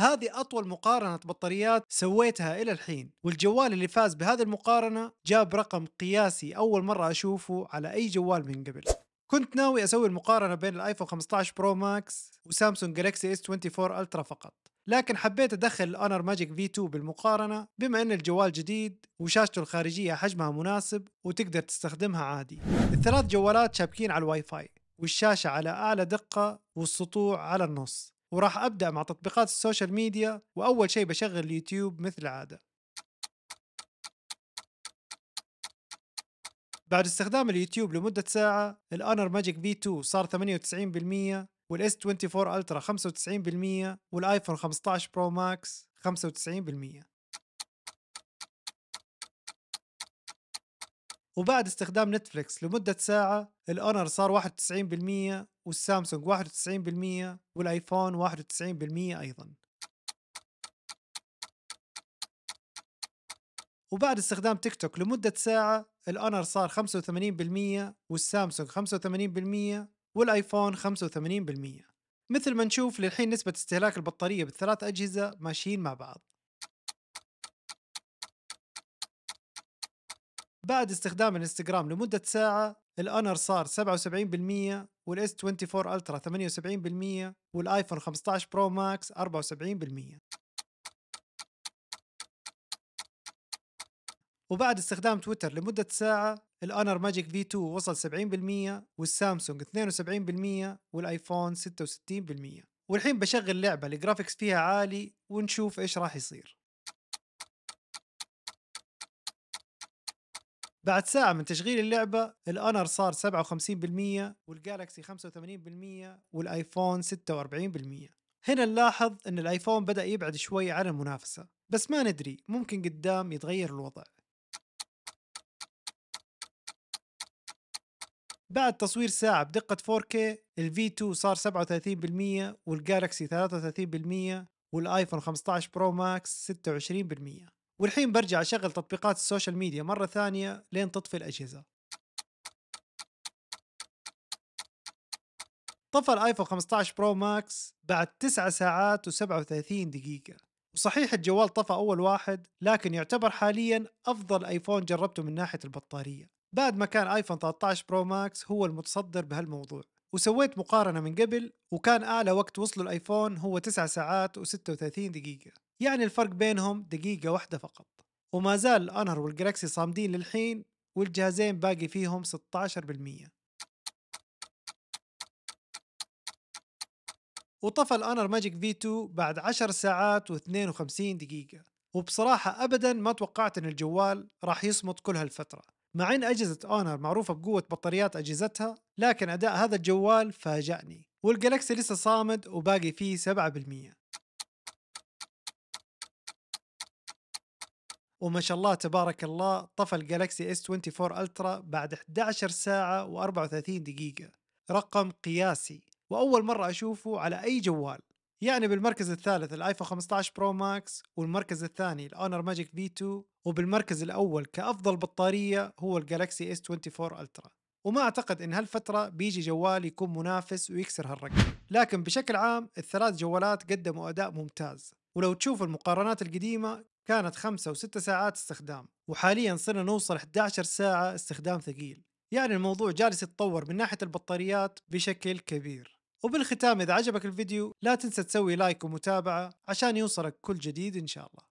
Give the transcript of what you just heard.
هذه أطول مقارنة بطاريات سويتها إلى الحين والجوال اللي فاز بهذه المقارنة جاب رقم قياسي أول مرة أشوفه على أي جوال من قبل كنت ناوي أسوي المقارنة بين الآيفون 15 برو ماكس وسامسونج جالكسي s 24 ألترا فقط لكن حبيت أدخل الأونر ماجيك في 2 بالمقارنة بما أن الجوال جديد وشاشته الخارجية حجمها مناسب وتقدر تستخدمها عادي الثلاث جوالات شابكين على الواي فاي والشاشة على أعلى دقة والسطوع على النص وراح ابدا مع تطبيقات السوشيال ميديا واول شيء بشغل اليوتيوب مثل العاده بعد استخدام اليوتيوب لمدة ساعة الأنر ماجيك في 2 صار 98% والاس 24 الترا 95% والايفون 15 برو ماكس 95% وبعد استخدام نتفليكس لمدة ساعة الأونر صار 91% والسامسونج 91% والآيفون 91% أيضا وبعد استخدام تيك توك لمدة ساعة الأونر صار 85% والسامسونج 85% والآيفون 85% مثل ما نشوف للحين نسبة استهلاك البطارية بالثلاث أجهزة ماشيين مع بعض بعد استخدام الانستغرام لمدة ساعة الأنر صار 77% والاس 24 الترا 78% والايفون 15 برو ماكس 74% وبعد استخدام تويتر لمدة ساعة الأنر ماجيك في 2 وصل 70% والسامسونج 72% والآيفون 66% والحين بشغل لعبة الجرافيكس فيها عالي ونشوف إيش راح يصير بعد ساعة من تشغيل اللعبة الأنر صار 57% والجالكسي 85% والآيفون 46% هنا نلاحظ أن الآيفون بدأ يبعد شوي عن المنافسة بس ما ندري ممكن قدام يتغير الوضع بعد تصوير ساعة بدقة 4K الـ v 2 صار 37% والجالكسي 33% والايفون 15 برو ماكس 26% والحين برجع اشغل تطبيقات السوشيال ميديا مره ثانيه لين تطفي الاجهزه طفى الايفون 15 برو ماكس بعد 9 ساعات و37 دقيقه وصحيح الجوال طفى اول واحد لكن يعتبر حاليا افضل ايفون جربته من ناحيه البطاريه بعد ما كان ايفون 13 برو ماكس هو المتصدر بهالموضوع وسويت مقارنة من قبل وكان أعلى وقت وصله الآيفون هو 9 ساعات و36 دقيقة يعني الفرق بينهم دقيقة واحدة فقط وما زال الأنهر والجلاكسي صامدين للحين والجهازين باقي فيهم 16% وطفى الأنر ماجيك في 2 بعد 10 ساعات و52 دقيقة وبصراحة أبدا ما توقعت أن الجوال راح يصمد كل هالفترة مع أن أجهزة أونر معروفة بقوة بطاريات أجهزتها لكن أداء هذا الجوال فاجأني والجلاكسي لسه صامد وباقي فيه 7% وما شاء الله تبارك الله طفى الجالكسي اس 24 الترا بعد 11 ساعة و34 دقيقة رقم قياسي وأول مرة أشوفه على أي جوال يعني بالمركز الثالث الايفون 15 برو ماكس والمركز الثاني الاونر ماجيك في 2 وبالمركز الاول كافضل بطاريه هو الجالكسي اس 24 الترا وما اعتقد ان هالفتره بيجي جوال يكون منافس ويكسر هالرقم لكن بشكل عام الثلاث جوالات قدموا اداء ممتاز ولو تشوف المقارنات القديمة كانت خمسة وستة ساعات استخدام وحاليا صرنا نوصل 11 ساعة استخدام ثقيل يعني الموضوع جالس يتطور من ناحية البطاريات بشكل كبير وبالختام إذا عجبك الفيديو لا تنسى تسوي لايك ومتابعة عشان يوصلك كل جديد إن شاء الله